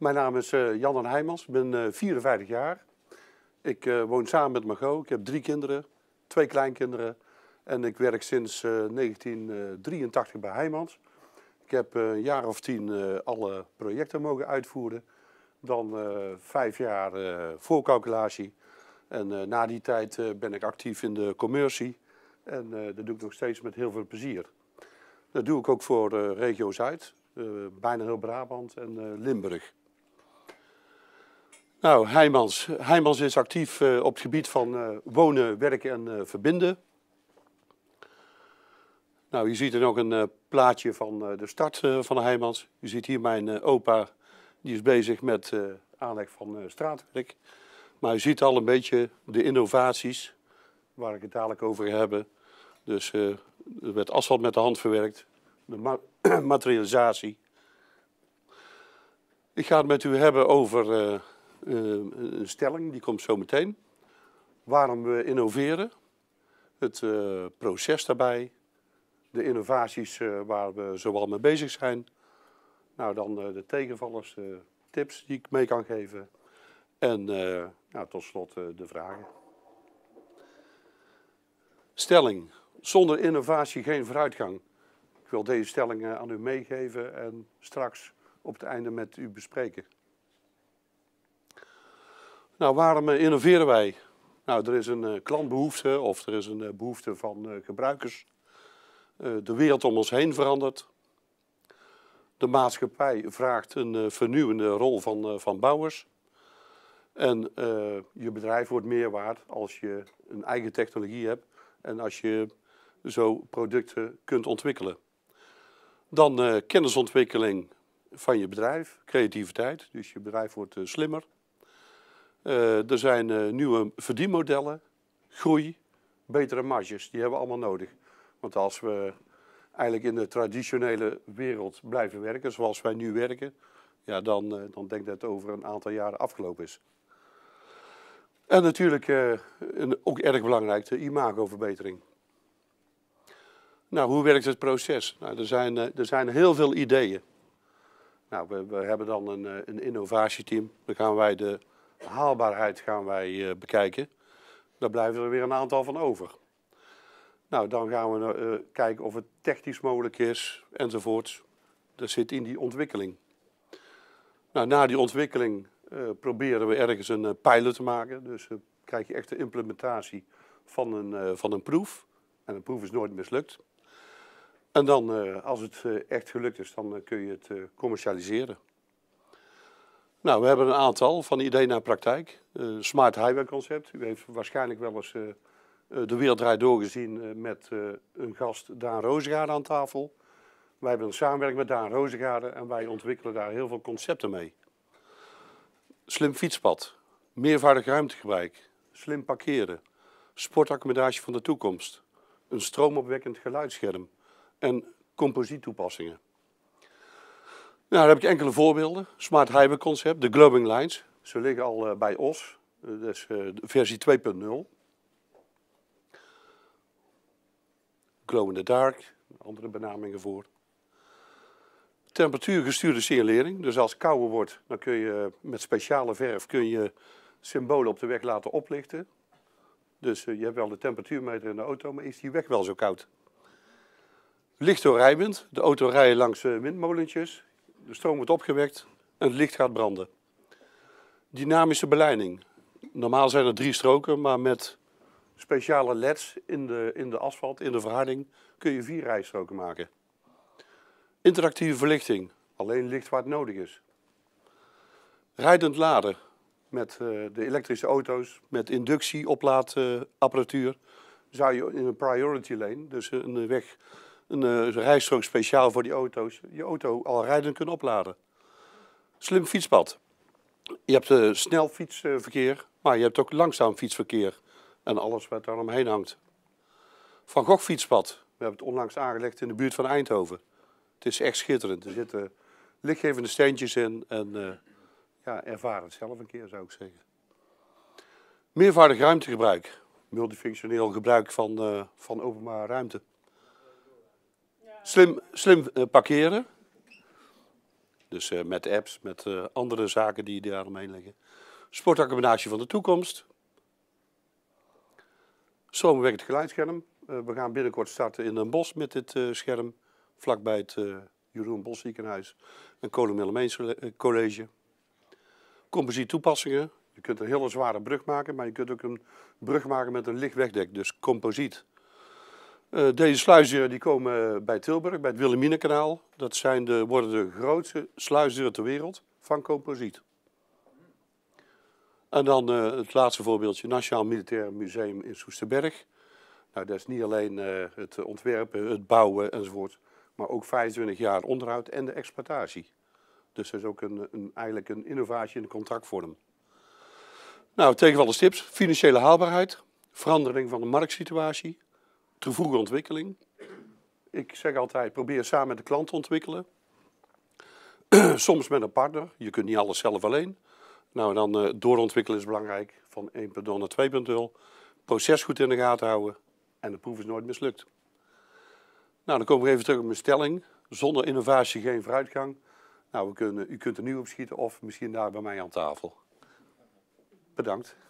Mijn naam is eh, Jan Jan Heijmans, ik ben 54 eh, jaar. Ik eh, woon samen met vrouw. ik heb drie kinderen, twee kleinkinderen. En ik werk sinds 1983 bij Heijmans. Ik heb een jaar of tien alle projecten mogen uitvoeren. Dan vijf jaar voorcalculatie. En na die tijd ben ik actief in de commercie. En dat doe ik nog steeds met heel veel plezier. Dat doe ik ook voor regio Zuid, bijna heel Brabant en Limburg. Nou, Heijmans. Heijmans is actief eh, op het gebied van eh, wonen, werken en eh, verbinden. Nou, je ziet er ook een plaatje van de start van Heijmans. Je ziet hier mijn opa, die is bezig met aanleg van straatwerk. Maar je ziet al een beetje de innovaties, waar ik het dadelijk over ga hebben. Dus er werd asfalt met de hand verwerkt, de materialisatie. Ik ga het met u hebben over eh, een stelling, die komt zo meteen. Waarom we innoveren, het eh, proces daarbij, de innovaties eh, waar we zowel mee bezig zijn. Nou, dan de tegenvallers, de tips die ik mee kan geven. En nou, tot slot de vragen. Stelling. Zonder innovatie geen vooruitgang. Ik wil deze stelling aan u meegeven en straks op het einde met u bespreken. Nou, waarom eh, innoveren wij? Nou, er is een eh, klantbehoefte of er is een eh, behoefte van gebruikers. de wereld om ons heen verandert. De maatschappij vraagt een vernieuwende rol van, van bouwers. En je bedrijf wordt meer waard als je een eigen technologie hebt en als je zo producten kunt ontwikkelen. Dan uh, kennisontwikkeling van je bedrijf, creativiteit. Dus je bedrijf wordt slimmer. Eh, er zijn eh, nieuwe verdienmodellen, groei, betere marges. Die hebben we allemaal nodig. Want als we eigenlijk in de traditionele wereld blijven werken, zoals wij nu werken, ja, dan, eh, dan denk ik dat het over een aantal jaren afgelopen is. En natuurlijk ook erg belangrijk de imagoverbetering. Nou, hoe werkt het proces? Nou, er, zijn, er zijn heel veel ideeën. Nou, we, we hebben dan een, een innovatieteam. Dan gaan wij de, haalbaarheid gaan wij eh, bekijken. Daar blijven er weer een aantal van over. Nou, dan gaan we eh, kijken of het technisch mogelijk is enzovoorts. Dat zit in die ontwikkeling. Nou, na die ontwikkeling eh, proberen we ergens een uh, pilot te maken. Dus krijg je echt de implementatie van een, van een proef. En een proef is nooit mislukt. En dan, als het echt gelukt is, dan kun je het commercialiseren. Nou, we hebben een aantal, van ideeën naar praktijk. Eh, smart Highway Concept. U heeft waarschijnlijk wel eens eh, eh, de wereld doorgezien met een gast, Daan Rozengaarde, aan tafel. Wij hebben een samenwerking met Daan Rozengaarde en wij ontwikkelen daar heel veel concepten mee. Slim fietspad, meervoudig ruimtegebruik, slim parkeren, sportaccommodatie van de toekomst, een stroomopwekkend geluidsscherm en composiettoepassingen. Nou, daar heb ik enkele voorbeelden. Smart Highway Concept, de glowing Lines. Ze liggen al eh, bij OS, dus versie 2.0. Glow in the Dark, andere benamingen voor. Temperatuurgestuurde signalering. Dus als het kouder wordt, dan kun je met speciale verf kun je symbolen op de weg laten oplichten. Dus je hebt wel de temperatuurmeter in de auto, maar is die weg wel zo koud? Licht rijwind, De auto rijdt langs windmolentjes. De stroom wordt opgewekt en het licht gaat branden. Dynamische beleiding. Normaal zijn er drie stroken, maar met speciale leds in de, in de asfalt, in de verharding, kun je vier rijstroken maken. Interactieve verlichting, alleen licht waar het nodig is. Rijdend laden met eh, de elektrische auto's, met inductie, oplaadapparatuur, zou je in een priority lane, dus een weg een eh, rijstrook speciaal voor die auto's, je auto al rijden kunnen opladen. Slim fietspad. Je hebt uh, snel fietsverkeer, maar je hebt ook langzaam fietsverkeer. En alles wat daar omheen hangt. Van Gogh fietspad. We hebben het onlangs aangelegd in de buurt van Eindhoven. Het is echt schitterend. Er zitten lichtgevende steentjes in. En uh, ja, ervaar het zelf een keer, zou ik zeggen. Meervaardig ruimtegebruik. Multifunctioneel gebruik van, van openbare ruimte. Slim, slim eh, parkeren. Dus eh, met apps, met eh, andere zaken die daaromheen liggen. Sportaccommodatie van de toekomst. Stroomwerkend geluidsscherm. Uh, we gaan binnenkort starten in een bos met dit scherm. Vlakbij het Jeroen Bosziekenhuis ziekenhuis. Een Kolen college. Composiet toepassingen. Je kunt een hele zware brug maken, maar je kunt ook een brug maken met een licht wegdek. Dus composiet. Eh, deze sluisdeuren die komen bij Tilburg, bij het Willeminekanaal. Dat zijn de, worden de grootste sluisdeuren ter wereld van composiet. En dan eh, het laatste voorbeeldje, Nationaal Militair Museum in Soesterberg. Nou, dat is niet alleen eh, het ontwerpen, het bouwen enzovoort, maar ook 25 jaar onderhoud en de exploitatie. Dus dat is ook een, een eigenlijk een innovatie in de contractvorm. Nou, tegenvallers tips, financiële haalbaarheid, verandering van de marktsituatie, te ontwikkeling. Ik zeg altijd, probeer samen met de klant te ontwikkelen. Soms met een partner. Je kunt niet alles zelf alleen. Nou, dan uh, doorontwikkelen is belangrijk. Van 1.0 naar 2.0. Proces goed in de gaten houden. En de proef is nooit mislukt. Nou, dan komen we even terug op mijn stelling. Zonder innovatie geen vooruitgang. Nou, we kunnen, u kunt er nu op schieten of misschien daar bij mij aan tafel. Bedankt.